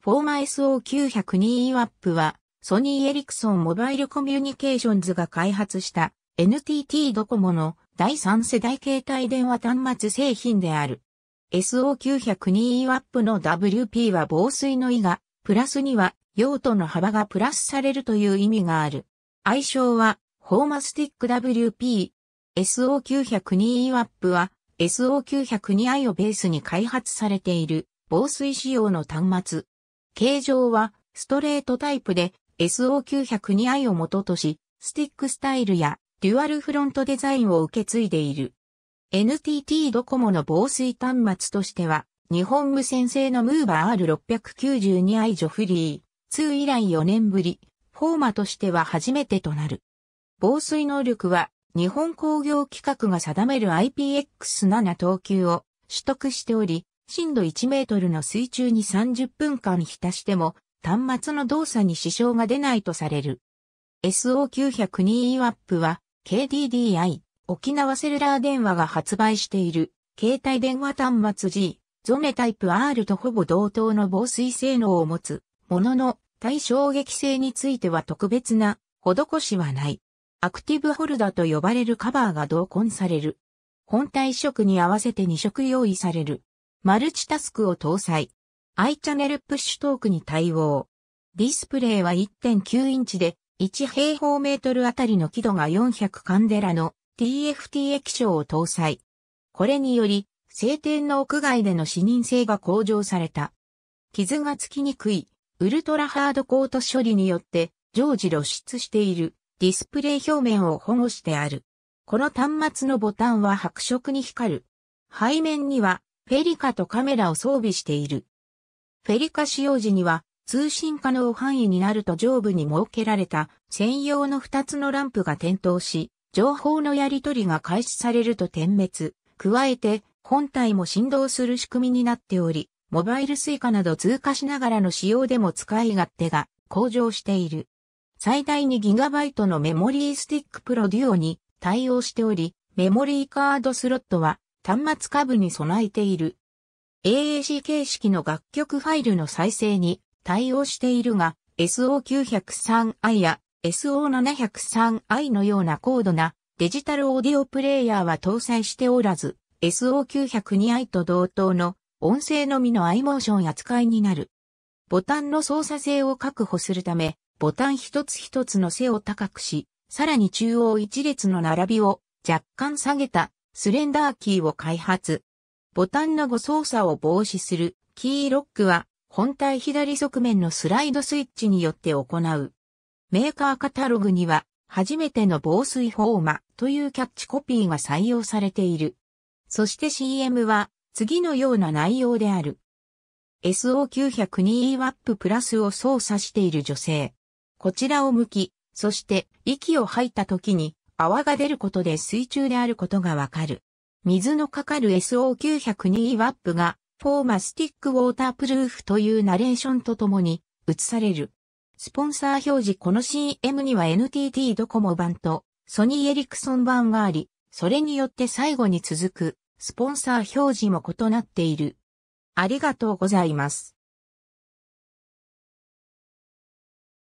フォーマ SO902E ワップは、ソニーエリクソンモバイルコミュニケーションズが開発した NTT ドコモの第3世代携帯電話端末製品である。SO902E ワップの WP は防水の意が、プラスには用途の幅がプラスされるという意味がある。愛称は、フォーマスティック WP。SO902E ワップは、SO902i をベースに開発されている防水仕様の端末。形状はストレートタイプで SO902i を元とし、スティックスタイルやデュアルフロントデザインを受け継いでいる。NTT ドコモの防水端末としては、日本無線製のムーバー R692i ジョフリー2以来4年ぶり、フォーマとしては初めてとなる。防水能力は日本工業規格が定める IPX7 等級を取得しており、深度1メートルの水中に30分間浸しても、端末の動作に支障が出ないとされる。SO902 EWAP は KDDI 沖縄セルラー電話が発売している携帯電話端末 G ゾネタイプ R とほぼ同等の防水性能を持つものの対衝撃性については特別な施しはない。アクティブホルダーと呼ばれるカバーが同梱される。本体色に合わせて2色用意される。マルチタスクを搭載。i チャンネルプッシュトークに対応。ディスプレイは1.9インチで、1平方メートルあたりの輝度が400カンデラの TFT 液晶を搭載。これにより、晴天の屋外での視認性が向上された。傷がつきにくい、ウルトラハードコート処理によって、常時露出しているディスプレイ表面を保護してある。この端末のボタンは白色に光る。背面にはフェリカとカメラを装備している。フェリカ使用時には通信可能範囲になると上部に設けられた専用の2つのランプが点灯し、情報のやり取りが開始されると点滅。加えて本体も振動する仕組みになっており、モバイルスイカなど通過しながらの使用でも使い勝手が向上している。最大 2GB のメモリースティックプロデュオに対応しており、メモリーカードスロットは端末下部に備えている。AAC 形式の楽曲ファイルの再生に対応しているが、SO903i や SO703i のような高度なデジタルオーディオプレイヤーは搭載しておらず、SO902i と同等の音声のみの iMotion 扱いになる。ボタンの操作性を確保するため、ボタン一つ一つの背を高くし、さらに中央一列の並びを若干下げたスレンダーキーを開発。ボタンの誤操作を防止するキーロックは本体左側面のスライドスイッチによって行う。メーカーカタログには初めての防水フォーマというキャッチコピーが採用されている。そして CM は次のような内容である。SO902EWAP プラスを操作している女性。こちらを向き、そして息を吐いた時に泡が出ることで水中であることがわかる。水のかかる SO902 w が、フォーマスティックウォータープルーフというナレーションとともに映される。スポンサー表示この CM には NTT ドコモ版とソニーエリクソン版があり、それによって最後に続くスポンサー表示も異なっている。ありがとうございます。